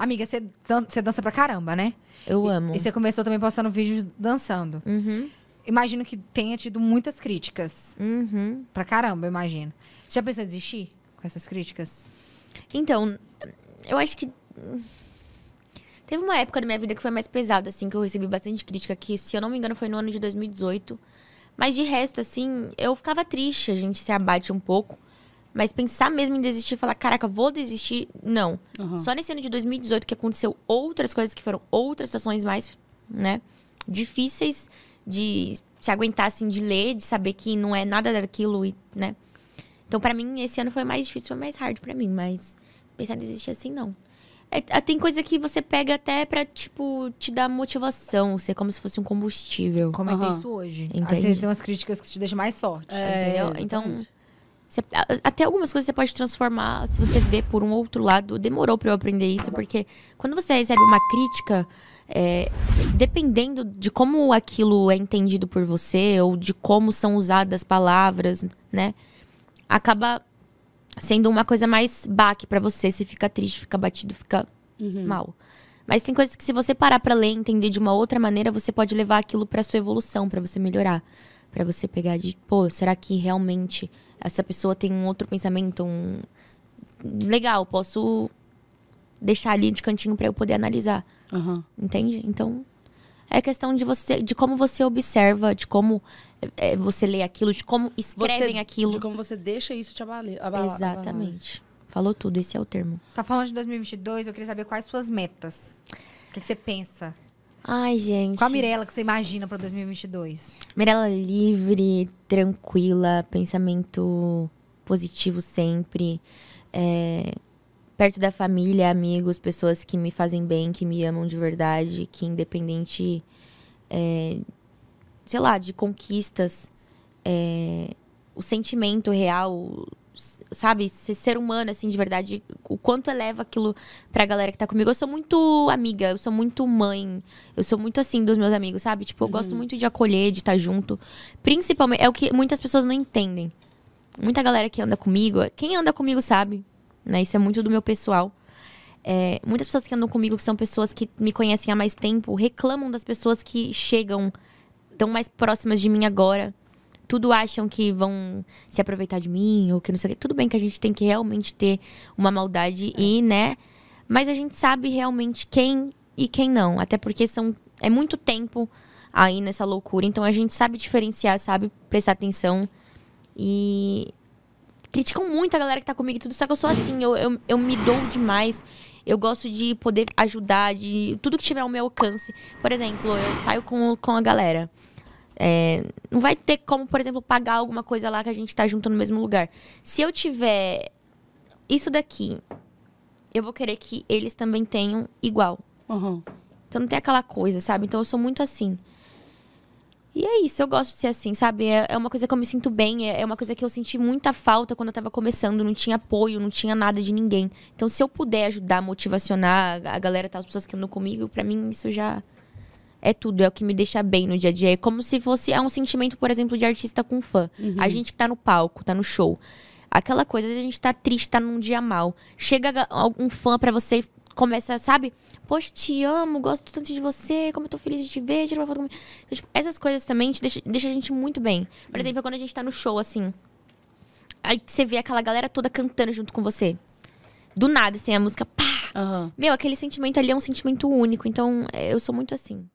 Amiga, você dan dança pra caramba, né? Eu e, amo. E você começou também postando vídeos dançando. Uhum. Imagino que tenha tido muitas críticas. Uhum. Pra caramba, imagino. Você já pensou em desistir com essas críticas? Então, eu acho que. Teve uma época da minha vida que foi mais pesada, assim, que eu recebi bastante crítica, que, se eu não me engano, foi no ano de 2018. Mas de resto, assim, eu ficava triste, a gente se abate um pouco. Mas pensar mesmo em desistir, falar, caraca, vou desistir, não. Uhum. Só nesse ano de 2018 que aconteceu outras coisas que foram outras situações mais, né, difíceis de se aguentar, assim, de ler, de saber que não é nada daquilo e, né. Então, para mim, esse ano foi mais difícil, foi mais hard para mim, mas pensar em desistir assim, não. É, ah, tem coisa que você pega até pra, tipo, te dar motivação, ser como se fosse um combustível. Como uhum. é que é isso hoje? Entende? Às vezes tem umas críticas que te deixam mais forte. É, entendeu? Exatamente. Então você, até algumas coisas você pode transformar se você vê por um outro lado. Demorou para eu aprender isso, porque quando você recebe uma crítica, é, dependendo de como aquilo é entendido por você, ou de como são usadas as palavras, né? Acaba sendo uma coisa mais baque para você. Você fica triste, fica batido, fica uhum. mal. Mas tem coisas que se você parar para ler, entender de uma outra maneira, você pode levar aquilo para sua evolução, para você melhorar para você pegar de, pô, será que realmente essa pessoa tem um outro pensamento, um legal, posso deixar ali de cantinho para eu poder analisar. Uhum. Entende? Então, é questão de você, de como você observa, de como é, é, você lê aquilo, de como escrevem você, aquilo. De como você deixa isso te abalar. Exatamente. Falou tudo, esse é o termo. Você tá falando de 2022, eu queria saber quais suas metas. O que, que você pensa? Ai, gente. Qual a Mirella que você imagina para 2022? Mirella livre, tranquila, pensamento positivo sempre. É, perto da família, amigos, pessoas que me fazem bem, que me amam de verdade, que independente, é, sei lá, de conquistas, é, o sentimento real, sabe, ser ser humano, assim, de verdade, o quanto eleva aquilo pra galera que tá comigo. Eu sou muito amiga, eu sou muito mãe, eu sou muito assim dos meus amigos, sabe? Tipo, eu uhum. gosto muito de acolher, de estar tá junto. Principalmente, é o que muitas pessoas não entendem. Muita galera que anda comigo, quem anda comigo sabe, né? Isso é muito do meu pessoal. É, muitas pessoas que andam comigo, que são pessoas que me conhecem há mais tempo, reclamam das pessoas que chegam, tão mais próximas de mim agora tudo acham que vão se aproveitar de mim ou que não sei o quê. Tudo bem que a gente tem que realmente ter uma maldade é. e, né? Mas a gente sabe realmente quem e quem não. Até porque são é muito tempo aí nessa loucura. Então a gente sabe diferenciar, sabe prestar atenção. E criticam muito a galera que tá comigo e tudo, só que eu sou assim, eu, eu, eu me dou demais. Eu gosto de poder ajudar, de tudo que tiver ao meu alcance. Por exemplo, eu saio com, com a galera. É, não vai ter como, por exemplo, pagar alguma coisa lá que a gente tá junto no mesmo lugar. Se eu tiver isso daqui, eu vou querer que eles também tenham igual. Uhum. Então não tem aquela coisa, sabe? Então eu sou muito assim. E é isso, eu gosto de ser assim, sabe? É, é uma coisa que eu me sinto bem, é, é uma coisa que eu senti muita falta quando eu tava começando, não tinha apoio, não tinha nada de ninguém. Então, se eu puder ajudar, motivacionar a galera, tá, as pessoas que andam comigo, para mim isso já é tudo, é o que me deixa bem no dia a dia. É como se fosse é um sentimento, por exemplo, de artista com fã. Uhum. A gente que tá no palco, tá no show. Aquela coisa, a gente tá triste, tá num dia mal. Chega um fã para você e começa, sabe? Poxa, te amo, gosto tanto de você, como eu tô feliz de te ver, tira uma foto comigo. Então, tipo, essas coisas também te deixa, deixa a gente muito bem. Por uhum. exemplo, quando a gente tá no show, assim. Aí você vê aquela galera toda cantando junto com você. Do nada, assim, a música pá! Uhum. Meu, aquele sentimento ali é um sentimento único. Então, é, eu sou muito assim.